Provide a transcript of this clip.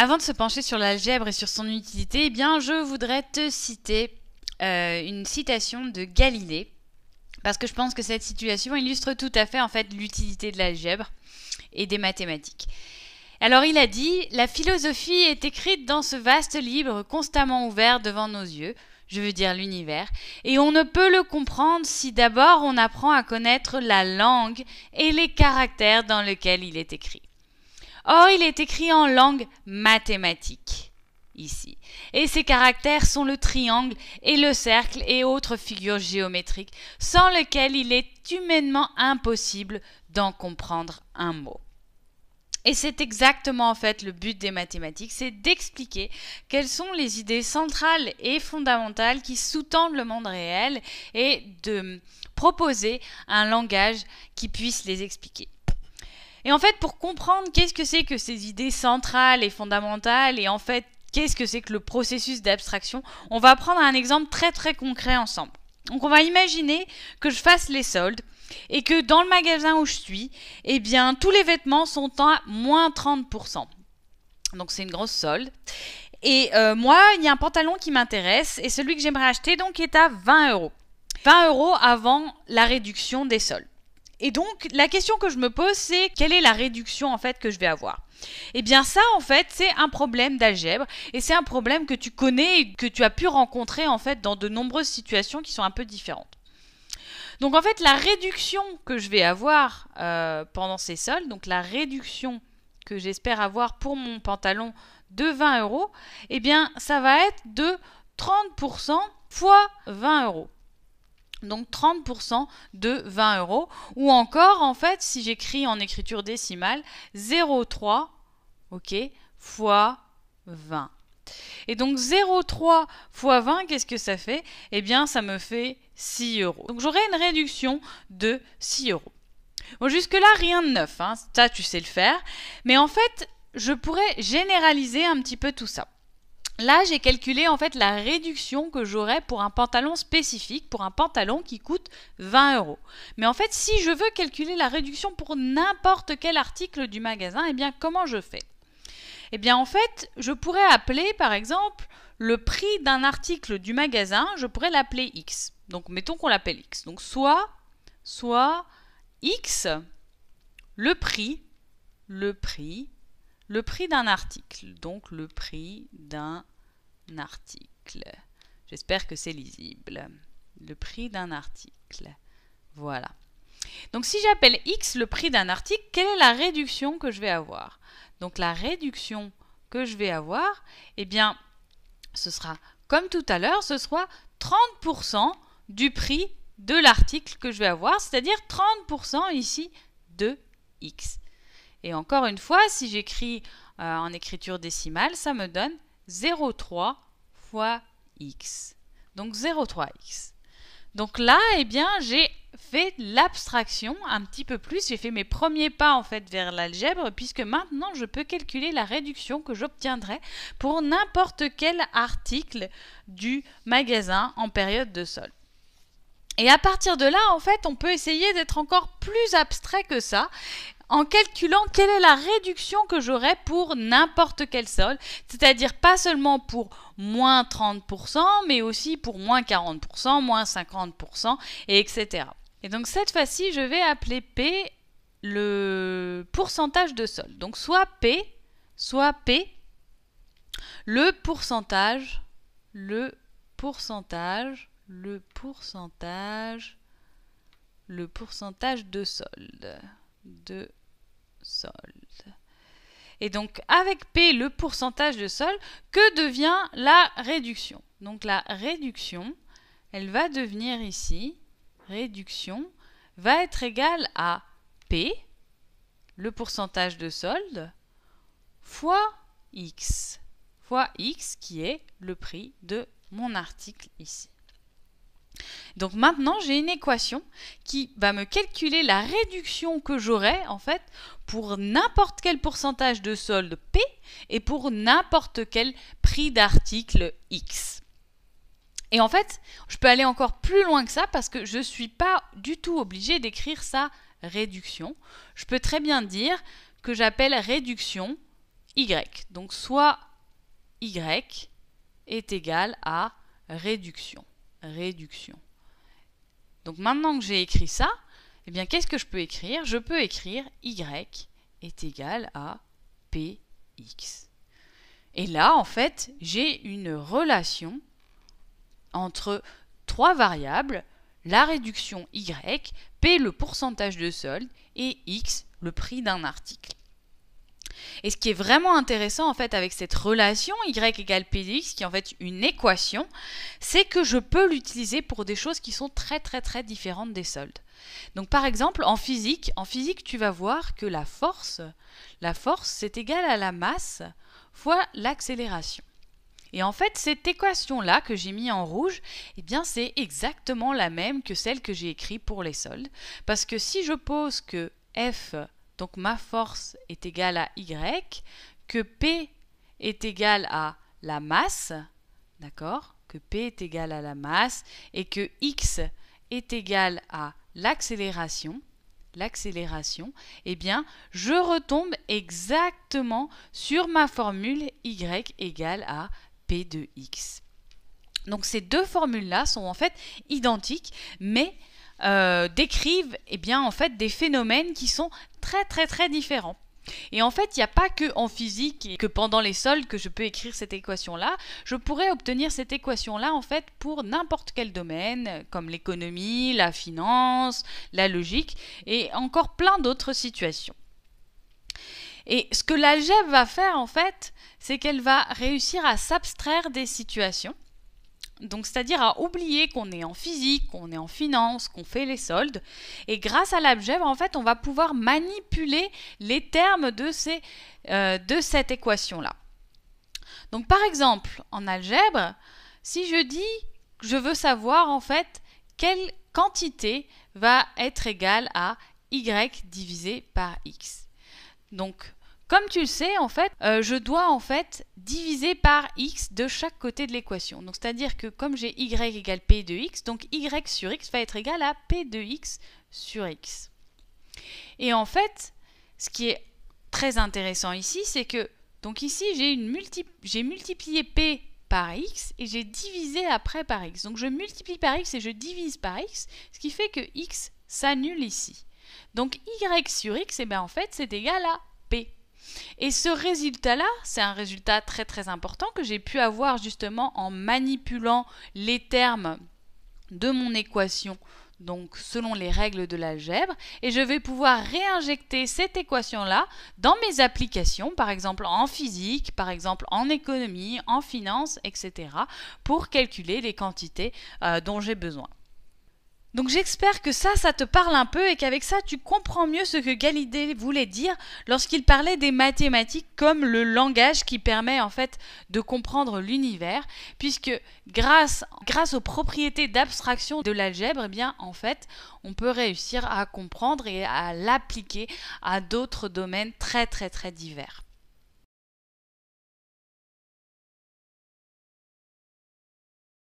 Avant de se pencher sur l'algèbre et sur son utilité, eh bien, je voudrais te citer euh, une citation de Galilée, parce que je pense que cette situation illustre tout à fait en fait l'utilité de l'algèbre et des mathématiques. Alors il a dit La philosophie est écrite dans ce vaste livre constamment ouvert devant nos yeux, je veux dire l'univers, et on ne peut le comprendre si d'abord on apprend à connaître la langue et les caractères dans lesquels il est écrit. Or, oh, il est écrit en langue mathématique ici. Et ces caractères sont le triangle et le cercle et autres figures géométriques sans lesquelles il est humainement impossible d'en comprendre un mot. Et c'est exactement en fait le but des mathématiques, c'est d'expliquer quelles sont les idées centrales et fondamentales qui sous-tendent le monde réel et de proposer un langage qui puisse les expliquer. Et en fait, pour comprendre qu'est-ce que c'est que ces idées centrales et fondamentales, et en fait, qu'est-ce que c'est que le processus d'abstraction, on va prendre un exemple très très concret ensemble. Donc on va imaginer que je fasse les soldes et que dans le magasin où je suis, eh bien tous les vêtements sont à moins 30%. Donc c'est une grosse solde. Et euh, moi, il y a un pantalon qui m'intéresse et celui que j'aimerais acheter donc est à 20 euros. 20 euros avant la réduction des soldes. Et donc la question que je me pose c'est quelle est la réduction en fait que je vais avoir Eh bien ça en fait c'est un problème d'algèbre et c'est un problème que tu connais et que tu as pu rencontrer en fait dans de nombreuses situations qui sont un peu différentes. Donc en fait la réduction que je vais avoir euh, pendant ces soldes, donc la réduction que j'espère avoir pour mon pantalon de 20 euros, eh bien ça va être de 30% fois 20 euros. Donc 30% de 20 euros. Ou encore, en fait, si j'écris en écriture décimale, 0,3 ok, fois 20. Et donc 0,3 fois 20, qu'est-ce que ça fait Eh bien, ça me fait 6 euros. Donc j'aurai une réduction de 6 euros. Bon, jusque-là, rien de neuf. Hein. Ça, tu sais le faire. Mais en fait, je pourrais généraliser un petit peu tout ça. Là, j'ai calculé en fait la réduction que j'aurais pour un pantalon spécifique, pour un pantalon qui coûte 20 euros. Mais en fait, si je veux calculer la réduction pour n'importe quel article du magasin, et eh bien, comment je fais Eh bien, en fait, je pourrais appeler, par exemple, le prix d'un article du magasin, je pourrais l'appeler X. Donc, mettons qu'on l'appelle X. Donc, soit, soit X, le prix, le prix le prix d'un article, donc le prix d'un article. J'espère que c'est lisible. Le prix d'un article. Voilà. Donc si j'appelle X le prix d'un article, quelle est la réduction que je vais avoir Donc la réduction que je vais avoir, eh bien, ce sera comme tout à l'heure, ce sera 30% du prix de l'article que je vais avoir, c'est-à-dire 30% ici de X. Et encore une fois, si j'écris euh, en écriture décimale, ça me donne 0,3 fois x. Donc 0,3x. Donc là, eh bien, j'ai fait l'abstraction un petit peu plus. J'ai fait mes premiers pas en fait vers l'algèbre puisque maintenant je peux calculer la réduction que j'obtiendrai pour n'importe quel article du magasin en période de sol. Et à partir de là, en fait, on peut essayer d'être encore plus abstrait que ça en calculant quelle est la réduction que j'aurai pour n'importe quel sol, c'est-à-dire pas seulement pour moins 30%, mais aussi pour moins 40%, moins 50%, etc. Et donc cette fois-ci, je vais appeler P le pourcentage de sol. Donc soit P, soit P, le pourcentage, le pourcentage, le pourcentage, le pourcentage de solde et donc avec P, le pourcentage de solde, que devient la réduction Donc la réduction, elle va devenir ici, réduction, va être égale à P, le pourcentage de solde, fois X, fois X qui est le prix de mon article ici. Donc maintenant, j'ai une équation qui va me calculer la réduction que j'aurai en fait pour n'importe quel pourcentage de solde P et pour n'importe quel prix d'article X. Et en fait, je peux aller encore plus loin que ça parce que je ne suis pas du tout obligé d'écrire sa réduction. Je peux très bien dire que j'appelle réduction Y. Donc soit Y est égal à réduction. Réduction. Donc maintenant que j'ai écrit ça, eh bien qu'est-ce que je peux écrire Je peux écrire y est égal à px. Et là, en fait, j'ai une relation entre trois variables, la réduction y, p le pourcentage de solde et x le prix d'un article. Et ce qui est vraiment intéressant en fait avec cette relation y égale px, qui est en fait une équation, c'est que je peux l'utiliser pour des choses qui sont très très très différentes des soldes. Donc par exemple en physique, en physique tu vas voir que la force, la force c'est égal à la masse fois l'accélération. Et en fait, cette équation-là que j'ai mis en rouge, eh bien, c'est exactement la même que celle que j'ai écrite pour les soldes. Parce que si je pose que f donc ma force est égale à Y, que P est égale à la masse, d'accord Que P est égale à la masse et que X est égal à l'accélération, l'accélération, eh bien, je retombe exactement sur ma formule y égale à p de x. Donc ces deux formules-là sont en fait identiques, mais euh, décrivent eh bien, en fait, des phénomènes qui sont très très très différents. Et en fait, il n'y a pas que en physique et que pendant les soldes que je peux écrire cette équation-là. Je pourrais obtenir cette équation-là en fait pour n'importe quel domaine, comme l'économie, la finance, la logique et encore plein d'autres situations. Et ce que l'algèbre va faire en fait, c'est qu'elle va réussir à s'abstraire des situations donc c'est-à-dire à oublier qu'on est en physique, qu'on est en finance, qu'on fait les soldes. Et grâce à l'algèbre, en fait, on va pouvoir manipuler les termes de, ces, euh, de cette équation-là. Donc par exemple, en algèbre, si je dis que je veux savoir en fait quelle quantité va être égale à y divisé par x. Donc comme tu le sais, en fait, euh, je dois en fait diviser par x de chaque côté de l'équation. Donc c'est-à-dire que comme j'ai y égale p de x, donc y sur x va être égal à p de x sur x. Et en fait, ce qui est très intéressant ici, c'est que donc ici j'ai multiplié p par x et j'ai divisé après par x. Donc je multiplie par x et je divise par x, ce qui fait que x s'annule ici. Donc y sur x, et eh ben, en fait c'est égal à p. Et ce résultat-là, c'est un résultat très très important que j'ai pu avoir justement en manipulant les termes de mon équation donc selon les règles de l'algèbre, et je vais pouvoir réinjecter cette équation-là dans mes applications, par exemple en physique, par exemple en économie, en finance, etc., pour calculer les quantités euh, dont j'ai besoin. Donc j'espère que ça, ça te parle un peu et qu'avec ça, tu comprends mieux ce que Galilée voulait dire lorsqu'il parlait des mathématiques comme le langage qui permet en fait de comprendre l'univers, puisque grâce, grâce aux propriétés d'abstraction de l'algèbre, eh bien en fait, on peut réussir à comprendre et à l'appliquer à d'autres domaines très très très divers.